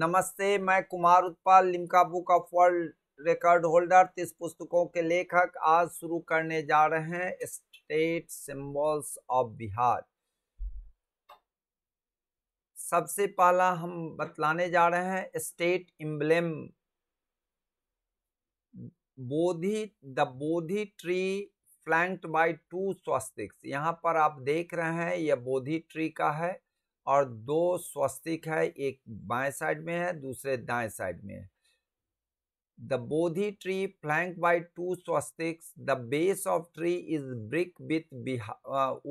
नमस्ते मैं Kumar Utpal Limca book of world record holder तीस पुस्तकों के लेखक आज शुरू करने जा रहे हैं स्टेट सिंबल्स ऑफ बिहार सबसे पहला हम बतलाने जा रहे हैं state emblem Bodhi the Bodhi tree flanked by two swastikas यहाँ पर आप देख रहे हैं यह बोधि ट्री का है और दो स्वस्तिक है एक बाएं साइड में है दूसरे दाएं साइड में है the Bodhi tree flank by two swastiks. The base of tree is brick with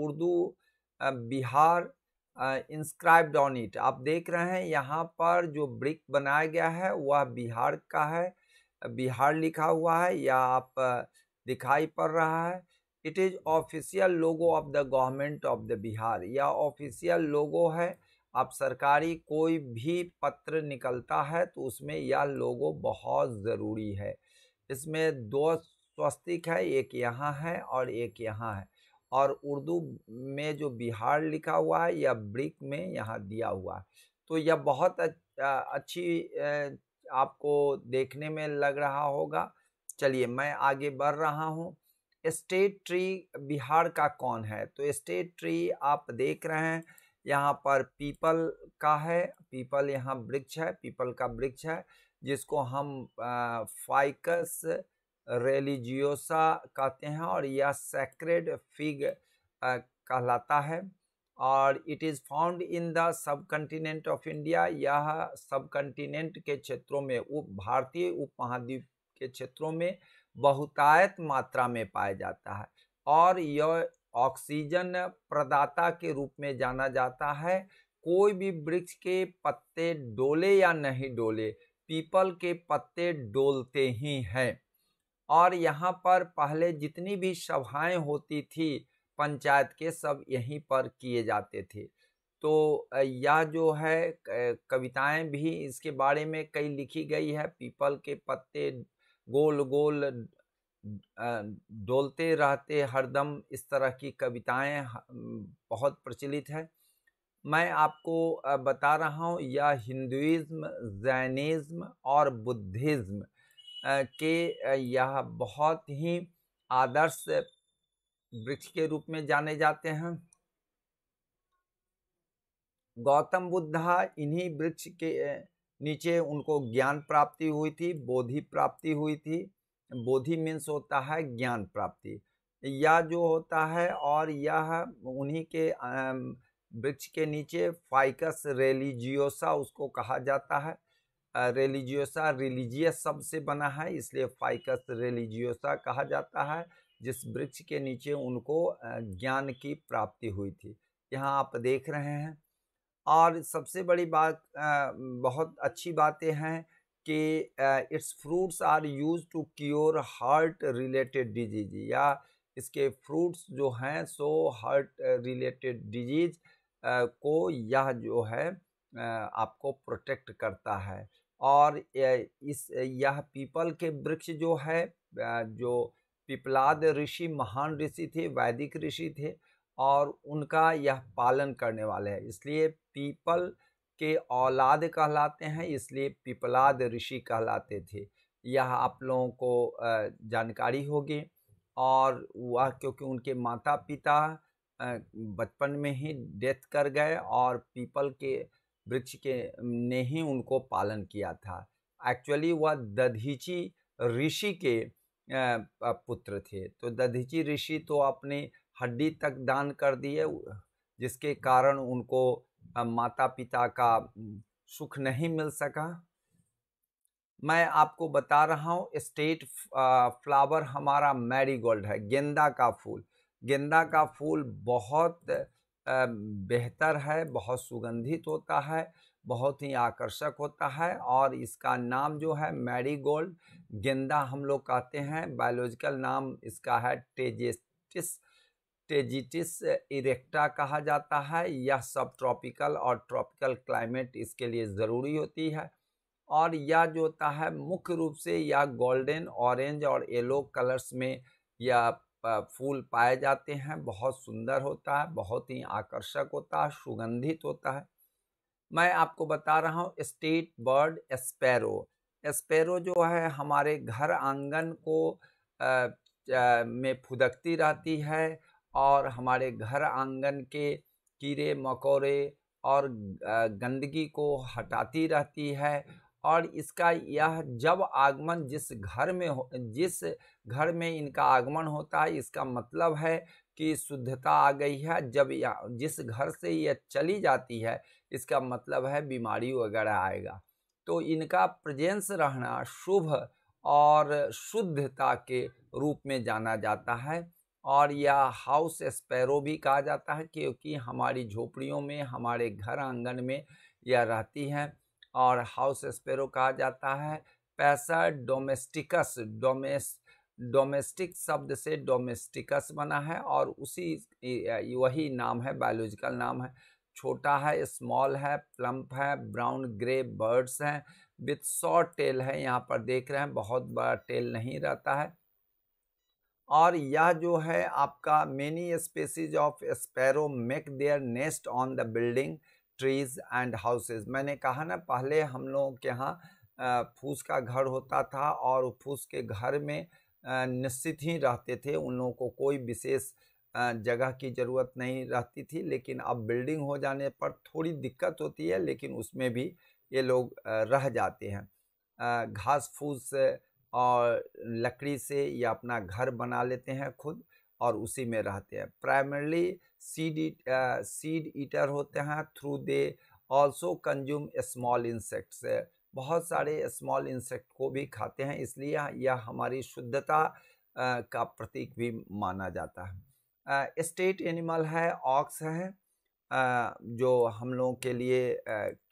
Urdu Bihar inscribed on it आप देख रहे हैं यहाँ पर जो ब्रिक बनाया गया है वह बिहार का है बिहार लिखा हुआ है या आप uh, दिखाई पड़ रहा है it is official logo of the government of the Bihar यह ऑफिशियल लोगो है अब सरकारी कोई भी पत्र निकलता है तो उसमें यह लोगो बहुत ज़रूरी है इसमें दो स्वस्तिक है एक यहाँ है और एक यहाँ है और उर्दू में जो बिहार लिखा हुआ है या ब्रिक में यहाँ दिया हुआ है तो यह बहुत अच्छी आपको देखने में लग रहा होगा चलिए मैं आगे बढ़ रहा हूँ स्टेट ट्री बिहार का कौन है तो स्टेट ट्री आप देख रहे हैं यहाँ पर पीपल का है पीपल यहाँ वृक्ष है पीपल का वृक्ष है जिसको हम फाइकस रेलिजियोसा कहते हैं और यह सेक्रेड फिग कहलाता है और it is found in the subcontinent of India यह सब कंटिनेंट के क्षेत्रों में उप भारतीय उप महाद्वीप के क्षेत्रों में बहुतायत मात्रा में पाया जाता है और यह ऑक्सीजन प्रदाता के रूप में जाना जाता है कोई भी वृक्ष के पत्ते डोले या नहीं डोले पीपल के पत्ते डोलते ही हैं और यहाँ पर पहले जितनी भी सभाएं होती थी पंचायत के सब यहीं पर किए जाते थे तो यह जो है कविताएं भी इसके बारे में कई लिखी गई है पीपल के पत्ते गोल गोल डोलते रहते हरदम इस तरह की कविताएं बहुत प्रचलित है मैं आपको बता रहा हूँ यह हिंदुज्म जैनिज़्म और बुद्धिज़्म के यह बहुत ही आदर्श वृक्ष के रूप में जाने जाते हैं गौतम बुद्धा इन्हीं वृक्ष के नीचे उनको ज्ञान प्राप्ति हुई थी बोधि प्राप्ति हुई थी बोधि मीन्स होता है ज्ञान प्राप्ति यह जो होता है और यह उन्हीं के वृक्ष के नीचे फाइकस रेलिजियोसा उसको कहा जाता है रेलिजियोसा रिलीजियस शब्द से बना है इसलिए फाइकस रेलिजियोसा कहा जाता है जिस वृक्ष के नीचे उनको ज्ञान की प्राप्ति हुई थी यहाँ आप देख रहे हैं और सबसे बड़ी बात बहुत अच्छी बातें हैं कि its fruits are use to cure heart related disease या इसके फ्रूट्स जो हैं सो हार्ट रिलेटेड डिजीज को यह जो है आपको प्रोटेक्ट करता है और इस यह पीपल के वृक्ष जो है जो पिपलाद ऋषि महान ऋषि थे वैदिक ऋषि थे और उनका यह पालन करने वाले हैं इसलिए पीपल के औलाद कहलाते हैं इसलिए पिपलाद ऋषि कहलाते थे यह आप लोगों को जानकारी होगी और वह क्योंकि उनके माता पिता बचपन में ही डेथ कर गए और पीपल के वृक्ष के ने ही उनको पालन किया था एक्चुअली वह दधीची ऋषि के पुत्र थे तो दधीची ऋषि तो अपने हड्डी तक दान कर दिए जिसके कारण उनको माता पिता का सुख नहीं मिल सका मैं आपको बता रहा हूँ स्टेट फ्लावर हमारा मैरीगोल्ड है गेंदा का फूल गेंदा का फूल बहुत बेहतर है बहुत सुगंधित होता है बहुत ही आकर्षक होता है और इसका नाम जो है मैरीगोल्ड गेंदा हम लोग कहते हैं बायोलॉजिकल नाम इसका है टेजेस्टिस स्टेजिटिस इरेक्टा कहा जाता है यह सब ट्रॉपिकल और ट्रॉपिकल क्लाइमेट इसके लिए ज़रूरी होती है और यह जो होता है मुख्य रूप से यह गोल्डन ऑरेंज और येलो कलर्स में यह फूल पाए जाते हैं बहुत सुंदर होता है बहुत ही आकर्षक होता है सुगंधित होता है मैं आपको बता रहा हूँ स्टेट बर्ड स्पैरो स्पैरो जो है हमारे घर आंगन को आ, आ, में फुदकती रहती है और हमारे घर आंगन के कीड़े मकोड़े और गंदगी को हटाती रहती है और इसका यह जब आगमन जिस घर में हो जिस घर में इनका आगमन होता है इसका मतलब है कि शुद्धता आ गई है जब या जिस घर से यह चली जाती है इसका मतलब है बीमारी वगैरह आएगा तो इनका प्रजेंस रहना शुभ और शुद्धता के रूप में जाना जाता है और यह हाउस स्पैरो भी कहा जाता है क्योंकि हमारी झोपड़ियों में हमारे घर आंगन में यह रहती है और हाउस स्पैरो कहा जाता है पैसा डोमेस्टिकस डोमेस डोमेस्टिक शब्द से डोमेस्टिकस बना है और उसी वही नाम है बायोलॉजिकल नाम है छोटा है स्मॉल है प्लम्प है ब्राउन ग्रे बर्ड्स हैं विथ शॉर्ट टेल है यहाँ पर देख रहे हैं बहुत बड़ा टेल नहीं रहता है और यह जो है आपका many species of sparrow make their nest on the building trees and houses मैंने कहा ना पहले हम लोगों के यहाँ फूस का घर होता था और फूस के घर में निश्चित ही रहते थे उन लोगों को कोई विशेष जगह की ज़रूरत नहीं रहती थी लेकिन अब बिल्डिंग हो जाने पर थोड़ी दिक्कत होती है लेकिन उसमें भी ये लोग रह जाते हैं घास फूस और लकड़ी से या अपना घर बना लेते हैं खुद और उसी में रहते हैं प्राइमरली सीड सीड ईटर होते हैं though they also consume small insects बहुत सारे स्मॉल इंसेक्ट को भी खाते हैं इसलिए यह हमारी शुद्धता का प्रतीक भी माना जाता है स्टेट एनिमल है ऑक्स है जो हम लोगों के लिए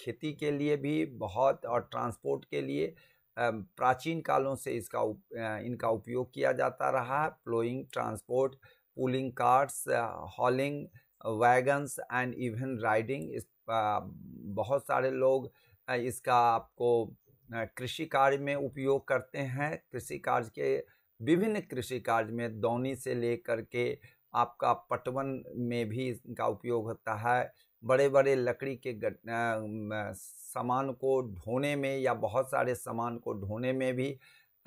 खेती के लिए भी बहुत और ट्रांसपोर्ट के लिए प्राचीन कालों से इसका उप, इनका उपयोग किया जाता रहा है ploughing transport pulling carts hauling wagons and even riding इस बहुत सारे लोग इसका आपको कृषि कार्य में उपयोग करते हैं कृषि कार्य के विभिन्न कृषि कार्य में दौनी से लेकर के आपका पटवन में भी इनका उपयोग होता है बड़े बड़े लकड़ी के सामान को ढोने में या बहुत सारे सामान को ढोने में भी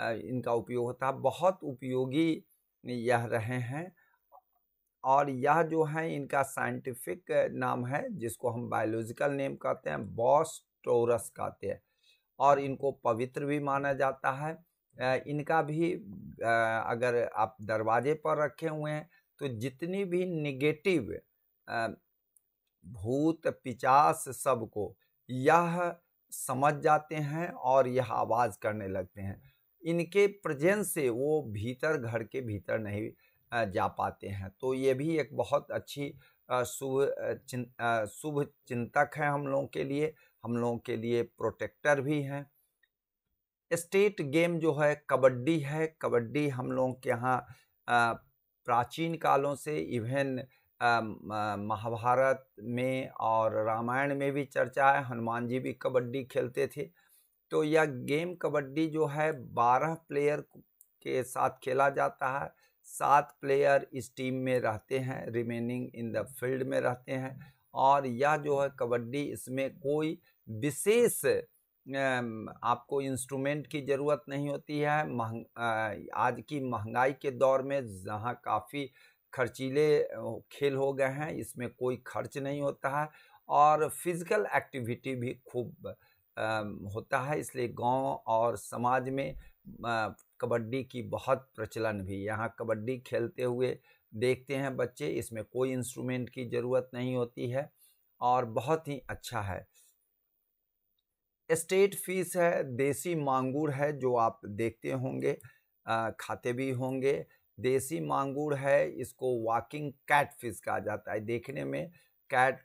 इनका उपयोग होता है बहुत उपयोगी यह रहे हैं और यह जो है इनका साइंटिफिक नाम है जिसको हम बायोलॉजिकल नेम कहते हैं बॉस टोरस कहते हैं और इनको पवित्र भी माना जाता है इनका भी अगर आप दरवाजे पर रखे हुए हैं तो जितनी भी निगेटिव भूत पिचास सबको यह समझ जाते हैं और यह आवाज़ करने लगते हैं इनके प्रजेंस से वो भीतर घर के भीतर नहीं जा पाते हैं तो ये भी एक बहुत अच्छी शुभ चिं शुभ चिंतक हैं हम लोगों के लिए हम लोगों के लिए प्रोटेक्टर भी हैं स्टेट गेम जो है कबड्डी है कबड्डी हम लोगों के यहाँ प्राचीन कालों से इवेन महाभारत में और रामायण में भी चर्चा है हनुमान जी भी कबड्डी खेलते थे तो यह गेम कबड्डी जो है बारह प्लेयर के साथ खेला जाता है सात प्लेयर इस टीम में रहते हैं रिमेनिंग इन द फील्ड में रहते हैं और यह जो है कबड्डी इसमें कोई विशेष आपको इंस्ट्रूमेंट की ज़रूरत नहीं होती है महंग आज की महंगाई के दौर में जहाँ काफ़ी खर्चीले खेल हो गए हैं इसमें कोई खर्च नहीं होता है और फिज़िकल एक्टिविटी भी खूब होता है इसलिए गांव और समाज में कबड्डी की बहुत प्रचलन भी यहाँ कबड्डी खेलते हुए देखते हैं बच्चे इसमें कोई इंस्ट्रूमेंट की ज़रूरत नहीं होती है और बहुत ही अच्छा है स्टेट फीस है देसी मांगूर है जो आप देखते होंगे खाते भी होंगे देसी मांगूर है इसको वॉकिंग कैट फिश कहा जाता है देखने में कैट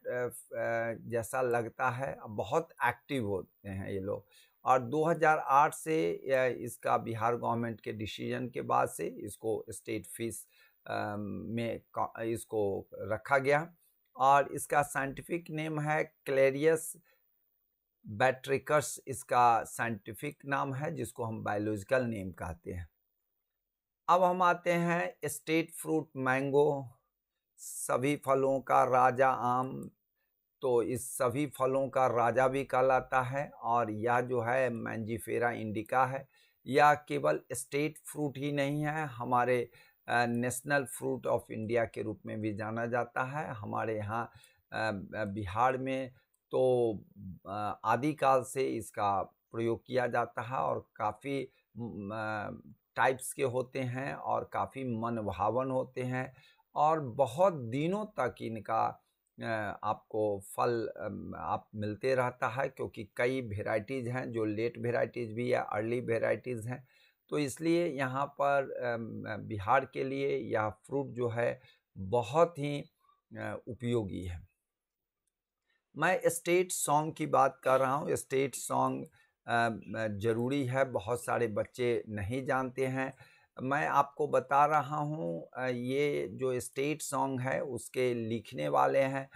जैसा लगता है बहुत एक्टिव होते हैं ये लोग और 2008 से इसका बिहार गवर्नमेंट के डिसीजन के बाद से इसको स्टेट फिश में इसको रखा गया और इसका साइंटिफिक नेम है क्लेरियस बैट्रिकर्स इसका साइंटिफिक नाम है जिसको हम बायोलॉजिकल नेम कहते हैं अब हम आते हैं स्टेट फ्रूट मैंगो सभी फलों का राजा आम तो इस सभी फलों का राजा भी कहलाता है और यह जो है मैंजीफेरा इंडिका है यह केवल स्टेट फ्रूट ही नहीं है हमारे नेशनल फ्रूट ऑफ इंडिया के रूप में भी जाना जाता है हमारे यहाँ बिहार में तो आदिकाल से इसका प्रयोग किया जाता है और काफ़ी टाइप्स के होते हैं और काफ़ी मनभावन होते हैं और बहुत दिनों तक इनका आपको फल आप मिलते रहता है क्योंकि कई वेराइटीज़ हैं जो लेट वेराइटीज़ भी या अर्ली वेराइटीज़ हैं तो इसलिए यहाँ पर बिहार के लिए यह फ्रूट जो है बहुत ही उपयोगी है मैं स्टेट सॉन्ग की बात कर रहा हूँ स्टेट सॉन्ग ज़रूरी है बहुत सारे बच्चे नहीं जानते हैं मैं आपको बता रहा हूँ ये जो स्टेट सॉन्ग है उसके लिखने वाले हैं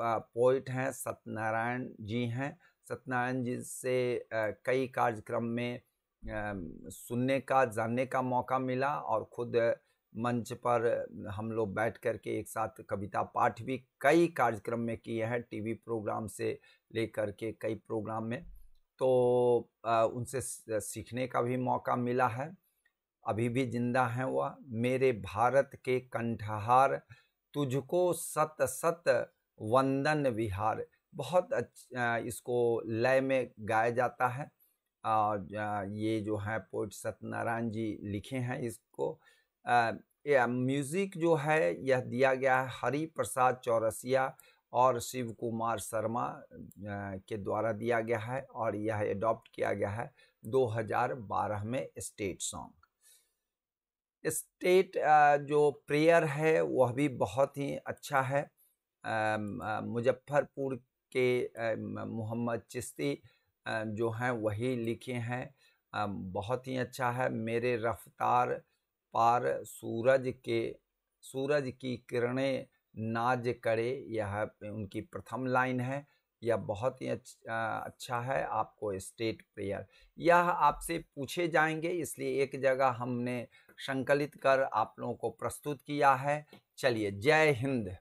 पोइट हैं सत्यनारायण जी हैं सत्यनारायण जी से कई कार्यक्रम में सुनने का जानने का मौका मिला और खुद मंच पर हम लोग बैठ कर के एक साथ कविता पाठ भी कई कार्यक्रम में किए हैं टीवी प्रोग्राम से लेकर के कई प्रोग्राम में तो उनसे सीखने का भी मौका मिला है अभी भी जिंदा हैं वह मेरे भारत के कंठहार तुझको सत सत वंदन विहार बहुत अच्छा इसको लय में गाया जाता है और ये जो है पोइट सत्यनारायण जी लिखे हैं इसको म्यूज़िक जो है यह दिया गया है हरि प्रसाद चौरसिया और शिव कुमार शर्मा के द्वारा दिया गया है और यह एडॉप्ट किया गया है 2012 में स्टेट सॉन्ग स्टेट जो प्रेयर है वह भी बहुत ही अच्छा है मुजफ्फरपुर के मोहम्मद चिश्ती जो हैं वही लिखे हैं बहुत ही अच्छा है मेरे रफ्तार पार सूरज के सूरज की किरणें नाज करे यह उनकी प्रथम लाइन है यह बहुत ही अच्छा है आपको स्टेट प्रेयर यह आपसे पूछे जाएंगे इसलिए एक जगह हमने संकलित कर आप लोगों को प्रस्तुत किया है चलिए जय हिंद